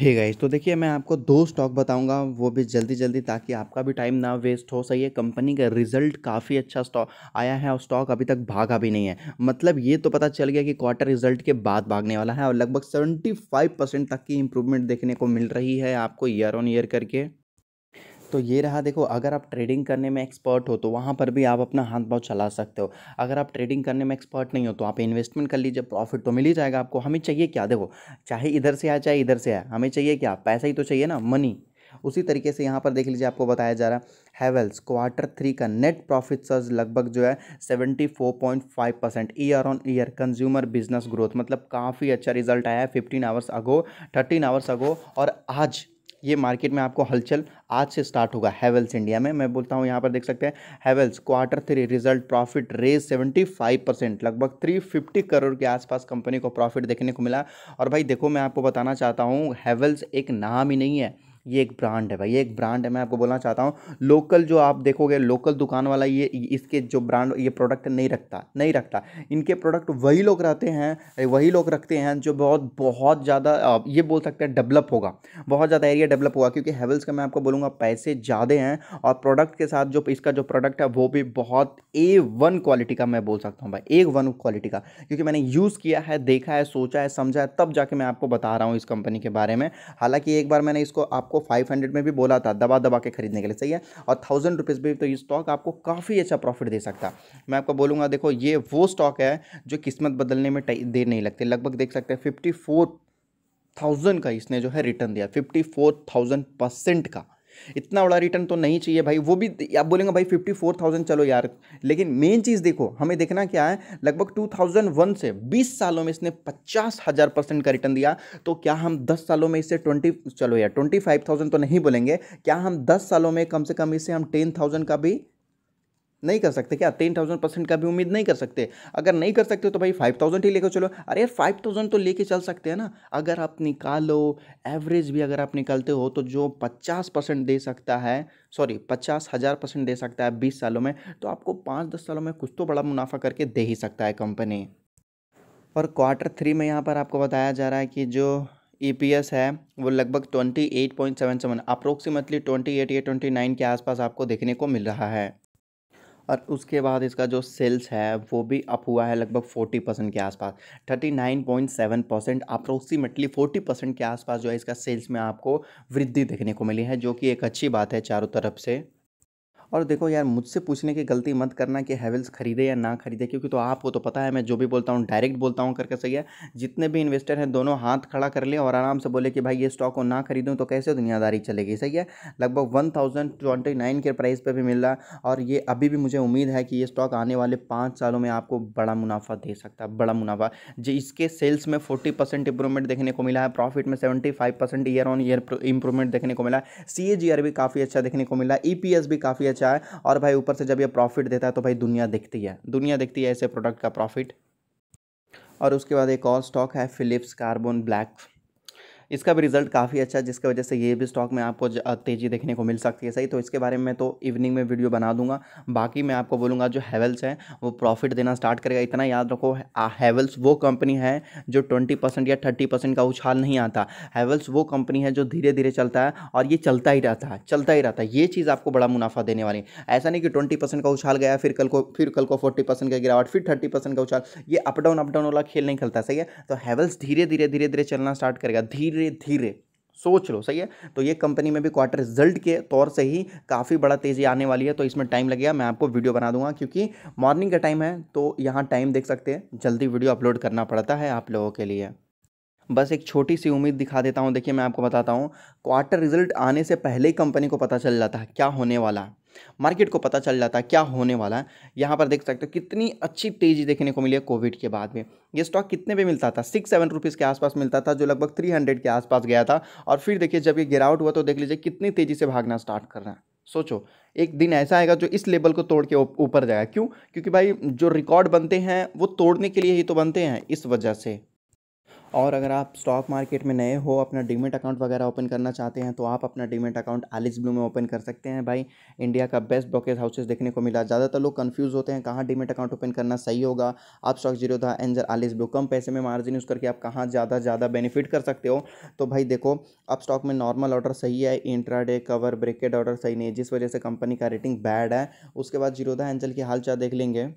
hey guys तो देखिए मैं आपको दो स्टॉक बताऊंगा वो भी जल्दी जल्दी ताकि आपका भी टाइम ना वेस्ट हो सही है कंपनी का रिजल्ट काफ़ी अच्छा स्टॉक आया है और स्टॉक अभी तक भागा भी नहीं है मतलब ये तो पता चल गया कि क्वार्टर रिजल्ट के बाद भागने वाला है और लगभग सेवेंटी फाइव परसेंट तक की इंप्रूवमेंट देखने को मिल रही है आपको ईयर ऑन ईयर करके तो ये रहा देखो अगर आप ट्रेडिंग करने में एक्सपर्ट हो तो वहाँ पर भी आप अपना हाथ पाँव चला सकते हो अगर आप ट्रेडिंग करने में एक्सपर्ट नहीं हो तो आप इन्वेस्टमेंट कर लीजिए प्रॉफिट तो मिल ही जाएगा आपको हमें चाहिए क्या देखो चाहे इधर से आए चाहे इधर से आए हमें चाहिए क्या पैसा ही तो चाहिए ना मनी उसी तरीके से यहाँ पर देख लीजिए आपको बताया जा रहा है हैवेल्स क्वार्टर थ्री का नेट प्रॉफिट सर्ज लगभग जो है seventy four point five percent year on year consumer business growth मतलब काफ़ी अच्छा रिजल्ट आया है fifteen hours ago thirteen hours ago और आज ये मार्केट में आपको हलचल आज से स्टार्ट होगा हैवेल्स इंडिया में मैं बोलता हूँ यहाँ पर देख सकते हैं Havells quarter three result profit rise seventy five percent लगभग थ्री फिफ्टी करोड़ के आसपास कंपनी को प्रॉफिट देखने को मिला और भाई देखो मैं आपको बताना चाहता हूँ हैवेल्स एक नाम ही नहीं है ये एक ब्रांड है भाई ये एक ब्रांड है मैं आपको बोलना चाहता हूँ लोकल जो आप देखोगे लोकल दुकान वाला ये इसके जो ब्रांड ये प्रोडक्ट नहीं रखता नहीं रखता इनके प्रोडक्ट वही लोग रहते हैं वही लोग रखते हैं जो बहुत बहुत ज़्यादा ये बोल सकते हैं डेवलप होगा बहुत ज़्यादा एरिया डेवलप होगा क्योंकि हेवल्स का मैं आपको बोलूँगा पैसे ज़्यादा हैं और प्रोडक्ट के साथ जो इसका जो प्रोडक्ट है वो भी बहुत ए वन क्वालिटी का मैं बोल सकता हूँ भाई ए वन क्वालिटी का क्योंकि मैंने यूज़ किया है देखा है सोचा है समझा है तब जाके मैं आपको बता रहा हूँ इस कंपनी के बारे में हालाँकि एक बार मैंने इसको आप आपको फाइव हंड्रेड में भी बोला था दबा दबा के खरीदने के लिए सही है और थाउजेंड रुपीज़ भी तो ये स्टॉक आपको काफ़ी अच्छा प्रॉफिट दे सकता मैं आपको बोलूँगा देखो ये वो स्टॉक है जो किस्मत बदलने में देर नहीं लगती लगभग देख सकते हैं फिफ्टी फोर थाउजेंड का इसने जो है रिटर्न दिया फिफ्टी फोर थाउजेंड परसेंट का इतना बड़ा रिटर्न तो नहीं चाहिए भाई वो भी आप बोलेंगे भाई फिफ्टी फोर थाउजेंड चलो यार लेकिन मेन चीज़ देखो हमें देखना क्या है लगभग टू थाउजेंड वन से बीस सालों में इसने पचास हज़ार परसेंट का रिटर्न दिया तो क्या हम दस सालों में इससे ट्वेंटी चलो यार ट्वेंटी फाइव थाउजेंड तो नहीं बोलेंगे क्या हम दस सालों में कम से कम इससे हम टेन थाउजेंड का भी नहीं कर सकते क्या टेन थाउजेंड परसेंट का भी उम्मीद नहीं कर सकते अगर नहीं कर सकते तो भाई फाइव थाउजेंड ही लेकर चलो अरे यार फाइव थाउजेंड तो लेके चल सकते हैं ना अगर आप निकालो एवरेज भी अगर आप निकालते हो तो जो पचास परसेंट दे सकता है सॉरी पचास हज़ार परसेंट दे सकता है बीस सालों में तो आपको पाँच दस सालों में कुछ तो बड़ा मुनाफा करके दे ही सकता है कंपनी और क्वार्टर थ्री में यहाँ पर आपको बताया जा रहा है कि जो ई e है वो लगभग twenty eight point seven seven approximately twenty eight या ट्वेंटी नाइन के आसपास आपको देखने को मिल रहा है और उसके बाद इसका जो सेल्स है वो भी अप हुआ है लगभग फोर्टी परसेंट के आसपास thirty nine point seven percent approximately forty percent के आसपास जो है इसका सेल्स में आपको वृद्धि देखने को मिली है जो कि एक अच्छी बात है चारों तरफ से और देखो यार मुझसे पूछने की गलती मत करना कि हैवल्स खरीदे या ना खरीदे क्योंकि तो आपको तो पता है मैं जो भी बोलता हूँ डायरेक्ट बोलता हूँ करके सही है जितने भी इन्वेस्टर हैं दोनों हाथ खड़ा कर ले और आराम से बोले कि भाई ये स्टॉक को ना खरीदूँ तो कैसे दुनियादारी चलेगी सही है लगभग वन थाउजेंड ट्वेंटी नाइन के प्राइस पर भी मिल रहा है और ये अभी भी मुझे उम्मीद है कि ये स्टॉक आने वाले पाँच सालों में आपको बड़ा मुनाफा दे सकता है बड़ा मुनाफा जी इसके सेल्स में फोर्टी परसेंट इंप्रूवमेंट देखने को मिला है प्रॉफिट में seventy five percent year on year improvement देखने को मिला है सी भी काफ़ी अच्छा देखने को मिला ई e भी काफ़ी अच्छा बेचा है और भाई ऊपर से जब ये प्रॉफिट देता है तो भाई दुनिया देखती है दुनिया देखती है ऐसे प्रोडक्ट का प्रॉफिट और उसके बाद एक और स्टॉक है फिलिप्स कार्बन ब्लैक इसका भी रिजल्ट काफ़ी अच्छा जिसकी वजह से ये भी स्टॉक में आपको तेज़ी देखने को मिल सकती है सही तो इसके बारे में तो इवनिंग में वीडियो बना दूंगा बाकी मैं आपको बोलूँगा जो हैवल्स हैं वो प्रॉफिट देना स्टार्ट करेगा इतना याद रखो हैवल्स वो कंपनी है जो ट्वेंटी परसेंट या थर्टी परसेंट का उछाल नहीं आता हैवल्स वो कंपनी है जो धीरे धीरे चलता है और ये चलता ही रहता है चलता ही रहता है ये चीज़ आपको बड़ा मुनाफा देने वाली ऐसा नहीं कि ट्वेंटी परसेंट का उछाल गया फिर कल को फिर कल को फोर्टी परसेंट का गिरावट फिर थर्टी परसेंट का उछाल ये अप डाउन अप डाउन वाला खेल नहीं खेलता सही है तो हैवल्स धीरे धीरे धीरे धीरे चलना स्टार्ट करेगा धीरे धीरे धीरे सोच लो सही है तो ये कंपनी में भी क्वार्टर रिजल्ट के तौर से ही काफ़ी बड़ा तेज़ी आने वाली है तो इसमें टाइम लगेगा मैं आपको वीडियो बना दूंगा क्योंकि मॉर्निंग का टाइम है तो यहाँ टाइम देख सकते हैं जल्दी वीडियो अपलोड करना पड़ता है आप लोगों के लिए बस एक छोटी सी उम्मीद दिखा देता हूँ देखिए मैं आपको बताता हूँ क्वार्टर रिजल्ट आने से पहले ही कंपनी को पता चल जाता है क्या होने वाला है मार्केट को पता चल जाता है क्या होने वाला है यहाँ पर देख सकते हो कितनी अच्छी तेज़ी देखने को मिली है कोविड के बाद में ये स्टॉक कितने पे मिलता था सिक्स सेवन रुपीज़ के आसपास मिलता था जो लगभग थ्री हंड्रेड के आसपास गया था और फिर देखिए जब ये गिरावट हुआ तो देख लीजिए कितनी तेज़ी से भागना स्टार्ट कर रहा है सोचो एक दिन ऐसा आएगा जो इस लेवल को तोड़ के ऊपर जाएगा क्यों क्योंकि भाई जो रिकॉर्ड बनते हैं वो तोड़ने के लिए ही तो बनते हैं इस वजह से और अगर आप स्टॉक मार्केट में नए हो अपना डीमेट अकाउंट वगैरह ओपन करना चाहते हैं तो आप अपना डीमेट अकाउंट एलिस ब्लू में ओपन कर सकते हैं भाई इंडिया का बेस्ट ब्रोकेज हाउसेस देखने को मिला ज़्यादातर लोग कन्फ्यूज़ होते हैं कहाँ डीमेट अकाउंट ओपन करना सही होगा आप स्टॉक जीरो था एंजर एलिस ब्लू कम पैसे में मार्जिन यूज़ करके आप कहाँ ज़्यादा ज़्यादा बेनिफिट कर सकते हो तो भाई देखो अब स्टॉक में नॉर्मल ऑर्डर सही है इंट्रा कवर ब्रेकेड ऑर्डर सही नहीं है जिस वजह से कंपनी का रेटिंग बैड है उसके बाद जीरोधा एंजल की हाल देख लेंगे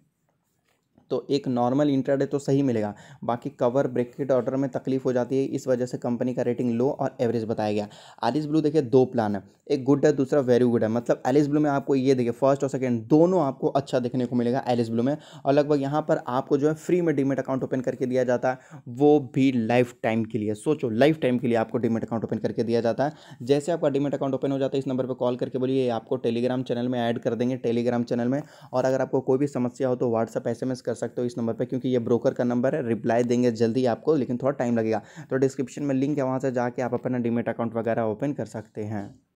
तो एक नॉर्मल इंट्राडे तो सही मिलेगा बाकी कवर ब्रेकेट ऑर्डर में तकलीफ हो जाती है इस वजह से कंपनी का रेटिंग लो और एवरेज बताया गया एलिस ब्लू देखिए दो प्लान है एक गुड है दूसरा वेरी गुड है मतलब एलिस ब्लू में आपको ये देखिए फर्स्ट और सेकेंड दोनों आपको अच्छा देखने को मिलेगा एलिस ब्लू में और लगभग यहाँ पर आपको जो है फ्री में डीमेट अकाउंट ओपन करके दिया जाता है वो भी लाइफ टाइम के लिए सोचो लाइफ टाइम के लिए आपको डीमेट अकाउंट ओपन करके दिया जाता है जैसे आपका डीमेट अकाउंट ओपन हो जाता है इस नंबर पर कॉल करके बोलिए आपको टेलीग्राम चैनल में ऐड कर देंगे टेलीग्राम चैनल में और अगर आपको कोई भी समस्या हो तो व्हाट्सअप एस कर कर सकते हो इस नंबर पर क्योंकि ये ब्रोकर का नंबर है रिप्लाई देंगे जल्दी आपको लेकिन थोड़ा टाइम लगेगा तो डिस्क्रिप्शन में लिंक है वहाँ से जाके आप अपना डीमेट अकाउंट वगैरह ओपन कर सकते हैं